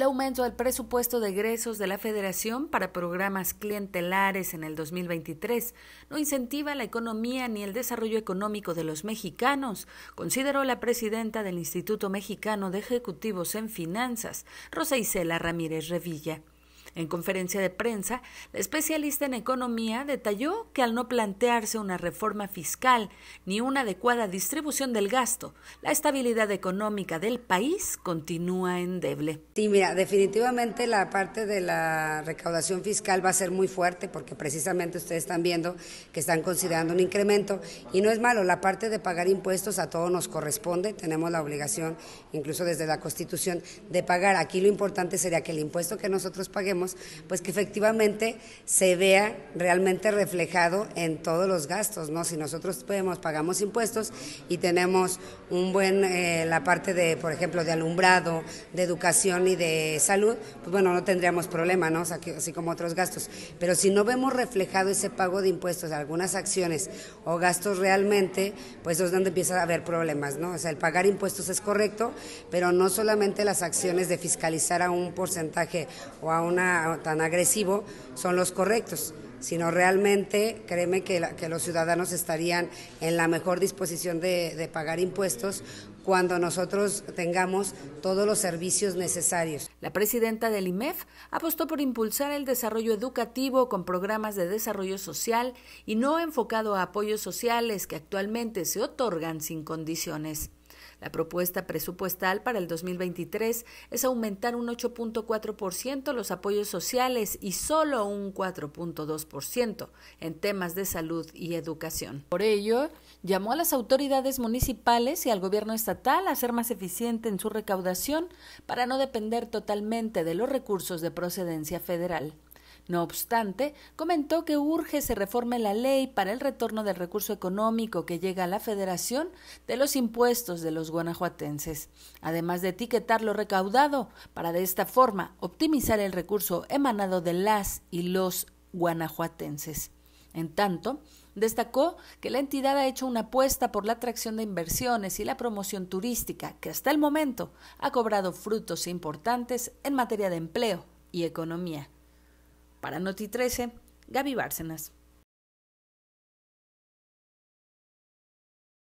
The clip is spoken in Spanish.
el aumento del presupuesto de egresos de la Federación para programas clientelares en el 2023 no incentiva la economía ni el desarrollo económico de los mexicanos, consideró la presidenta del Instituto Mexicano de Ejecutivos en Finanzas, Rosa Isela Ramírez Revilla. En conferencia de prensa, la especialista en economía detalló que al no plantearse una reforma fiscal ni una adecuada distribución del gasto, la estabilidad económica del país continúa endeble. Sí, mira, definitivamente la parte de la recaudación fiscal va a ser muy fuerte porque precisamente ustedes están viendo que están considerando un incremento y no es malo, la parte de pagar impuestos a todos nos corresponde, tenemos la obligación, incluso desde la Constitución, de pagar. Aquí lo importante sería que el impuesto que nosotros paguemos pues que efectivamente se vea realmente reflejado en todos los gastos, ¿no? Si nosotros podemos, pagamos impuestos y tenemos un buen, eh, la parte de, por ejemplo, de alumbrado, de educación y de salud, pues bueno, no tendríamos problema, ¿no? así como otros gastos. Pero si no vemos reflejado ese pago de impuestos, algunas acciones o gastos realmente, pues es donde empieza a haber problemas, ¿no? O sea, el pagar impuestos es correcto, pero no solamente las acciones de fiscalizar a un porcentaje o a una tan agresivo son los correctos, sino realmente, créeme que, los ciudadanos estarían en la mejor disposición de, de pagar impuestos cuando nosotros tengamos todos los servicios necesarios. La presidenta del IMEF apostó por impulsar el desarrollo educativo con programas de desarrollo social y no enfocado a apoyos sociales que actualmente se otorgan sin condiciones. La propuesta presupuestal para el 2023 es aumentar un 8.4% los apoyos sociales y solo un 4.2% en temas de salud y educación. Por ello, llamó a las autoridades municipales y al gobierno estatal a ser más eficiente en su recaudación para no depender totalmente de los recursos de procedencia federal. No obstante, comentó que urge se reforme la ley para el retorno del recurso económico que llega a la Federación de los impuestos de los guanajuatenses, además de etiquetar lo recaudado, para de esta forma optimizar el recurso emanado de las y los guanajuatenses. En tanto, Destacó que la entidad ha hecho una apuesta por la atracción de inversiones y la promoción turística, que hasta el momento ha cobrado frutos importantes en materia de empleo y economía. Para Noti 13, Gaby Bárcenas.